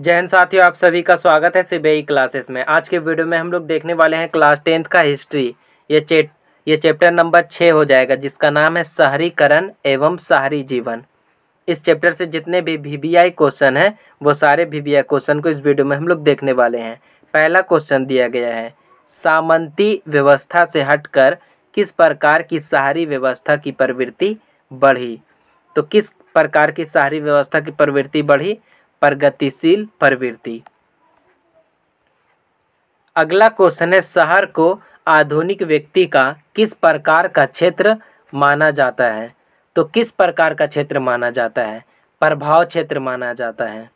जैन साथियों आप सभी का स्वागत है सीबीआई क्लासेस में आज के वीडियो में हम लोग देखने वाले हैं क्लास टेंथ का हिस्ट्री ये चेट ये चैप्टर नंबर छः हो जाएगा जिसका नाम है शहरीकरण एवं शहरी जीवन इस चैप्टर से जितने भी वी वी आई क्वेश्चन हैं वो सारे वी वी आई क्वेश्चन को इस वीडियो में हम लोग देखने वाले हैं पहला क्वेश्चन दिया गया है सामंती व्यवस्था से हट किस प्रकार की शहरी व्यवस्था की प्रवृत्ति बढ़ी तो किस प्रकार की शहरी व्यवस्था की प्रवृत्ति बढ़ी प्रगतिशील प्रवृत्ति अगला क्वेश्चन है शहर को आधुनिक व्यक्ति का किस प्रकार का क्षेत्र माना जाता है तो किस प्रकार का क्षेत्र माना जाता है प्रभाव क्षेत्र माना जाता है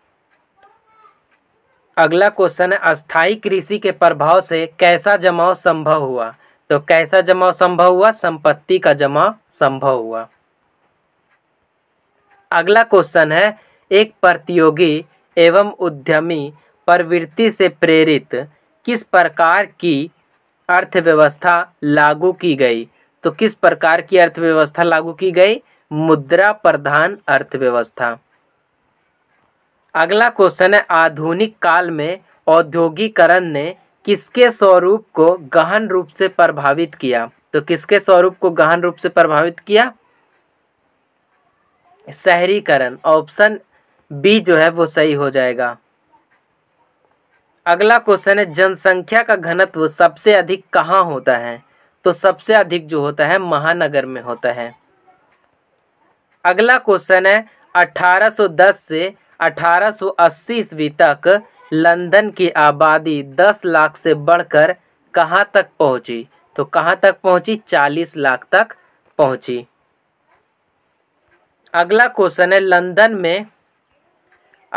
अगला क्वेश्चन है अस्थाई कृषि के प्रभाव से कैसा जमाव संभव हुआ तो कैसा जमाव संभव हुआ संपत्ति का जमाव संभव हुआ अगला क्वेश्चन है एक प्रतियोगी एवं उद्यमी प्रवृत्ति से प्रेरित किस प्रकार की अर्थव्यवस्था लागू की गई तो किस प्रकार की अर्थव्यवस्था लागू की गई मुद्रा प्रधान अर्थव्यवस्था अगला क्वेश्चन है आधुनिक काल में औद्योगिकरण ने किसके स्वरूप को गहन रूप से प्रभावित किया तो किसके स्वरूप को गहन रूप से प्रभावित किया शहरीकरण ऑप्शन बी जो है वो सही हो जाएगा अगला क्वेश्चन है जनसंख्या का घनत्व सबसे अधिक कहाँ होता है तो सबसे अधिक जो होता है महानगर में होता है अगला क्वेश्चन है 1810 से 1880 ईस्वी तक लंदन की आबादी 10 लाख से बढ़कर कहाँ तक पहुँची तो कहाँ तक पहुँची 40 लाख तक पहुँची अगला क्वेश्चन है लंदन में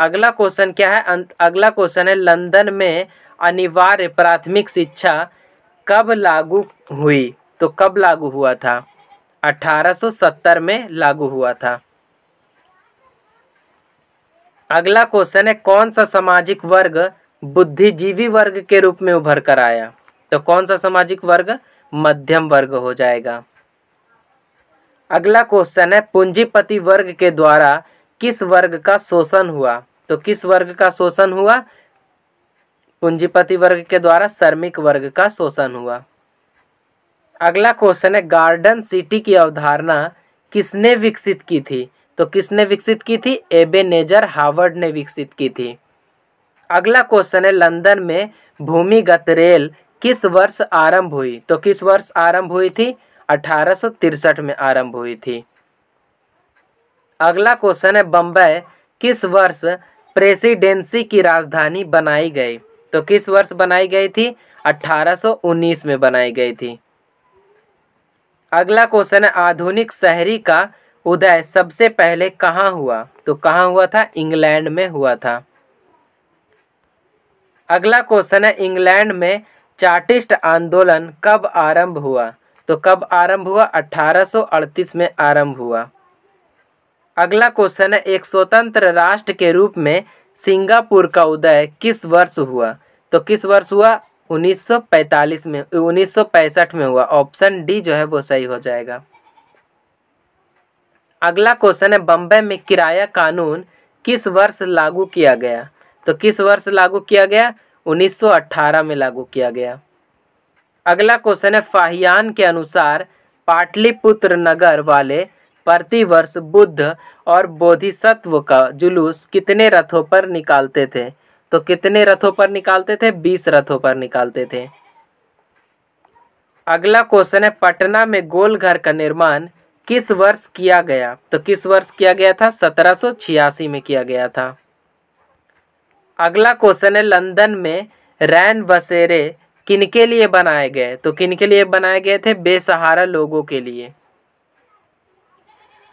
अगला क्वेश्चन क्या है अगला क्वेश्चन है लंदन में अनिवार्य प्राथमिक शिक्षा कब लागू हुई तो कब लागू हुआ था 1870 में लागू हुआ था अगला क्वेश्चन है कौन सा सामाजिक वर्ग बुद्धिजीवी वर्ग के रूप में उभर कर आया तो कौन सा सामाजिक वर्ग मध्यम वर्ग हो जाएगा अगला क्वेश्चन है पूंजीपति वर्ग के द्वारा किस वर्ग का शोषण हुआ तो किस वर्ग का शोषण हुआ पूंजीपति वर्ग के द्वारा श्रमिक वर्ग का शोषण हुआ अगला क्वेश्चन है गार्डन सिटी की अवधारणा किसने विकसित की थी तो किसने विकसित की थी एबेनेजर हार्वर्ड ने विकसित की थी अगला क्वेश्चन है लंदन में भूमिगत रेल किस वर्ष आरंभ हुई तो किस वर्ष आरंभ हुई थी अठारह में आरंभ हुई थी अगला क्वेश्चन है बम्बई किस वर्ष प्रेसिडेंसी की राजधानी बनाई गई तो किस वर्ष बनाई गई थी 1819 में बनाई गई थी अगला क्वेश्चन है आधुनिक शहरी का उदय सबसे पहले कहाँ हुआ तो कहाँ हुआ था इंग्लैंड में हुआ था अगला क्वेश्चन है इंग्लैंड में चार्टिस्ट आंदोलन कब आरंभ हुआ तो कब आरंभ हुआ 1838 में आरंभ हुआ अगला क्वेश्चन है एक स्वतंत्र राष्ट्र के रूप में सिंगापुर का उदय किस वर्ष हुआ तो किस वर्ष हुआ 1945 में 1965 में हुआ ऑप्शन डी जो है वो सही हो जाएगा अगला क्वेश्चन है बम्बई में किराया कानून किस वर्ष लागू किया गया तो किस वर्ष लागू किया गया 1918 में लागू किया गया अगला क्वेश्चन है फाहियान के अनुसार पाटलिपुत्र नगर वाले प्रतिवर्ष बुद्ध और बोधिसत्व का जुलूस कितने रथों पर निकालते थे तो कितने रथों पर निकालते थे बीस रथों पर निकालते थे अगला क्वेश्चन है पटना में गोलघर का निर्माण किस वर्ष किया गया तो किस वर्ष किया गया था सत्रह में किया गया था अगला क्वेश्चन है लंदन में रैन बसेरे किनके लिए बनाए गए तो किनके लिए बनाए गए थे बेसहारा लोगों के लिए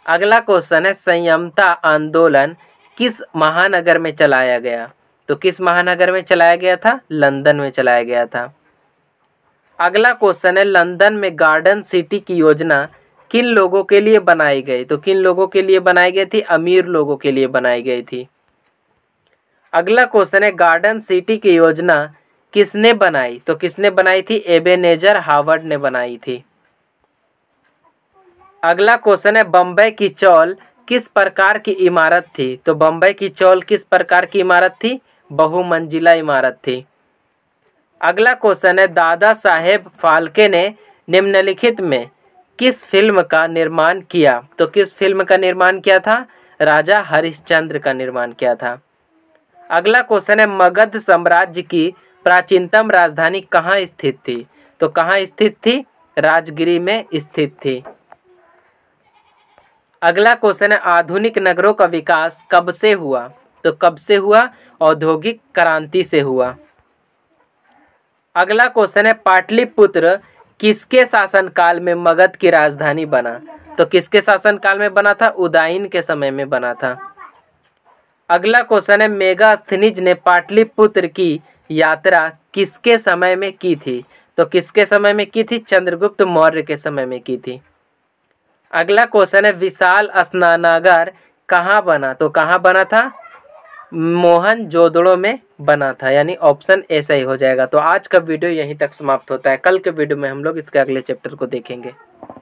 अगला क्वेश्चन है संयमता आंदोलन किस महानगर में चलाया गया तो किस महानगर में चलाया गया था लंदन में चलाया गया था अगला क्वेश्चन है लंदन में गार्डन सिटी की योजना किन लोगों के लिए बनाई गई तो किन लोगों के लिए बनाई गई थी अमीर लोगों के लिए बनाई गई थी अगला क्वेश्चन है गार्डन सिटी की योजना किसने बनाई तो किसने बनाई थी एबेनेजर हार्वर्ड ने बनाई थी अगला क्वेश्चन है बम्बई की चौल किस प्रकार की इमारत थी तो बम्बे की चौल किस प्रकार की इमारत थी बहुमंजिला इमारत थी अगला क्वेश्चन है दादा साहेब फाल्के ने निम्नलिखित में किस फिल्म का निर्माण किया तो किस फिल्म का निर्माण किया था राजा हरिश्चंद्र का निर्माण किया था अगला क्वेश्चन है मगध साम्राज्य की प्राचीनतम राजधानी कहाँ स्थित थी तो कहाँ स्थित थी राजगिरी में स्थित थी अगला क्वेश्चन है आधुनिक नगरों का विकास कब से हुआ तो कब से हुआ औद्योगिक क्रांति से हुआ अगला क्वेश्चन है पाटलिपुत्र किसके शासनकाल में मगध की राजधानी बना तो किसके शासनकाल में बना था उदयन के समय में बना था अगला क्वेश्चन है मेगा स्थनिज ने पाटलिपुत्र की यात्रा किसके समय में की थी तो किसके समय में की थी चंद्रगुप्त मौर्य के समय में की थी अगला क्वेश्चन है विशाल स्नानागार कहाँ बना तो कहाँ बना था मोहन जोदड़ो में बना था यानी ऑप्शन ऐसा ही हो जाएगा तो आज का वीडियो यहीं तक समाप्त होता है कल के वीडियो में हम लोग इसके अगले चैप्टर को देखेंगे